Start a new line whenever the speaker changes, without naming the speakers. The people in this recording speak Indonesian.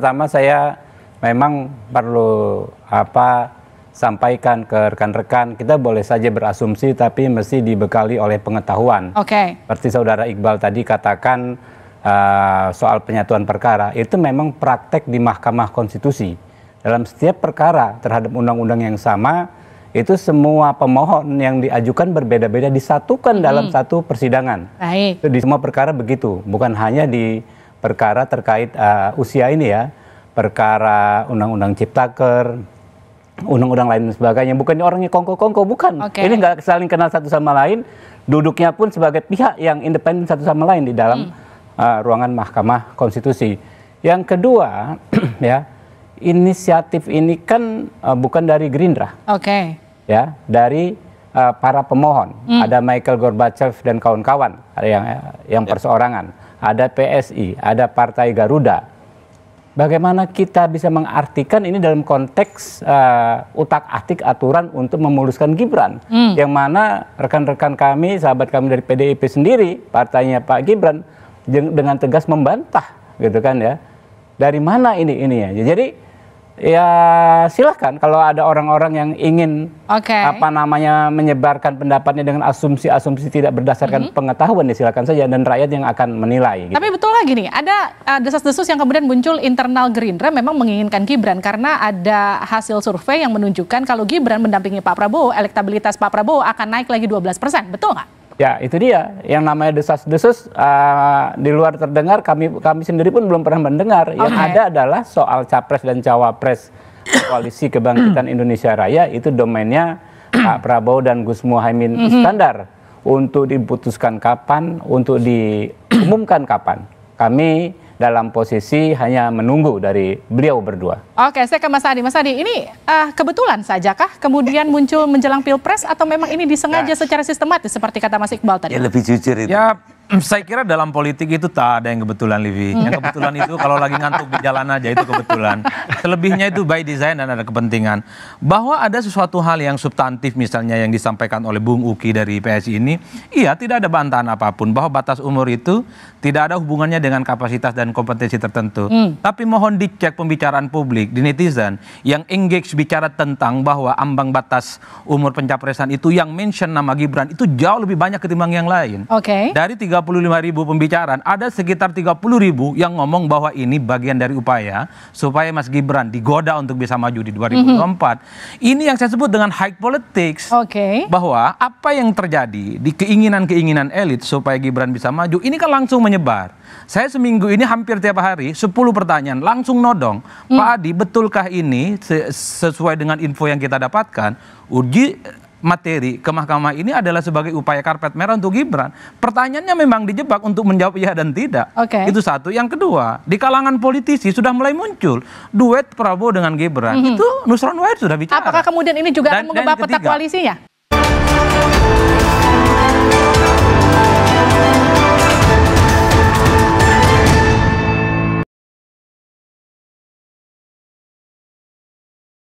pertama saya memang perlu apa sampaikan ke rekan-rekan kita boleh saja berasumsi tapi mesti dibekali oleh pengetahuan. Oke. Okay. Seperti saudara Iqbal tadi katakan uh, soal penyatuan perkara itu memang praktek di Mahkamah Konstitusi. Dalam setiap perkara terhadap undang-undang yang sama itu semua pemohon yang diajukan berbeda-beda disatukan hmm. dalam satu persidangan. Baik. Itu di semua perkara begitu, bukan hanya di perkara terkait uh, usia ini ya, perkara undang-undang ciptaker, undang-undang lain dan sebagainya. Bukannya orangnya kongko-kongko, bukan. Okay. Ini nggak saling kenal satu sama lain. Duduknya pun sebagai pihak yang independen satu sama lain di dalam hmm. uh, ruangan Mahkamah Konstitusi. Yang kedua, ya inisiatif ini kan uh, bukan dari Gerindra. Oke. Okay. Ya, dari uh, para pemohon. Hmm. Ada Michael Gorbachev dan kawan-kawan yang yang ya. perseorangan ada PSI, ada Partai Garuda. Bagaimana kita bisa mengartikan ini dalam konteks uh, eh, utak-atik aturan untuk memuluskan Gibran, hmm. yang mana rekan-rekan kami, sahabat kami dari PDIP sendiri, partainya Pak Gibran, dengan tegas membantah, gitu kan ya. Dari mana ini ini ya? Jadi ya silahkan kalau ada orang-orang yang ingin okay. apa namanya menyebarkan pendapatnya dengan asumsi-asumsi tidak berdasarkan mm -hmm. pengetahuan ya silakan saja dan rakyat yang akan menilai. Gitu. Tapi betul lagi nih ada uh, desas-desus yang kemudian muncul internal Gerindra memang menginginkan Gibran karena ada hasil survei yang menunjukkan kalau Gibran mendampingi Pak Prabowo elektabilitas Pak Prabowo akan naik lagi 12 persen betul nggak? Ya itu dia yang namanya desas-desus uh, ah, di luar terdengar kami kami sendiri pun belum pernah mendengar. Okay. Yang ada adalah soal capres dan cawapres koalisi kebangkitan hmm. Indonesia Raya itu domainnya hmm. Pak Prabowo dan Gus Muhaimin mm Iskandar untuk diputuskan kapan, untuk diumumkan kapan. Kami dalam posisi hanya menunggu dari beliau berdua. Oke, saya ke Mas Adi. Mas Adi, ini uh, kebetulan kah kemudian muncul menjelang pilpres atau memang ini disengaja nah, secara sistematis seperti kata Mas Iqbal tadi? Ya
lebih jujur itu. Ya Mm, saya kira dalam politik itu tak ada yang kebetulan, Livi. Mm. Yang kebetulan itu kalau lagi ngantuk di jalan aja itu kebetulan. Selebihnya itu by design dan ada kepentingan. Bahwa ada sesuatu hal yang substantif misalnya yang disampaikan oleh Bung Uki dari PSI ini, iya tidak ada bantahan apapun bahwa batas umur itu tidak ada hubungannya dengan kapasitas dan kompetensi tertentu. Hmm. Tapi mohon dicek pembicaraan publik di netizen yang engage bicara tentang bahwa ambang batas umur pencapresan itu yang mention nama Gibran itu jauh lebih banyak ketimbang yang lain. Oke. Okay. Dari tiga 35 ribu pembicaraan, ada sekitar 30 ribu yang ngomong bahwa ini bagian dari upaya supaya Mas Gibran digoda untuk bisa maju di 2024. Mm -hmm. Ini yang saya sebut dengan high politics. Oke. Okay. Bahwa apa yang terjadi di keinginan-keinginan elit supaya Gibran bisa maju, ini kan langsung menyebar. Saya seminggu ini hampir tiap hari 10 pertanyaan langsung nodong. Mm. Pak Adi, betulkah ini sesuai dengan info yang kita dapatkan? Uji materi ke mahkamah ini adalah sebagai upaya karpet merah untuk Gibran. Pertanyaannya memang dijebak untuk menjawab ya dan tidak. Okay. Itu satu. Yang kedua, di kalangan politisi sudah mulai muncul duet Prabowo dengan Gibran. Mm -hmm. Itu Nusron Wahid sudah bicara. Apakah kemudian ini juga dan, akan mengubah peta koalisinya?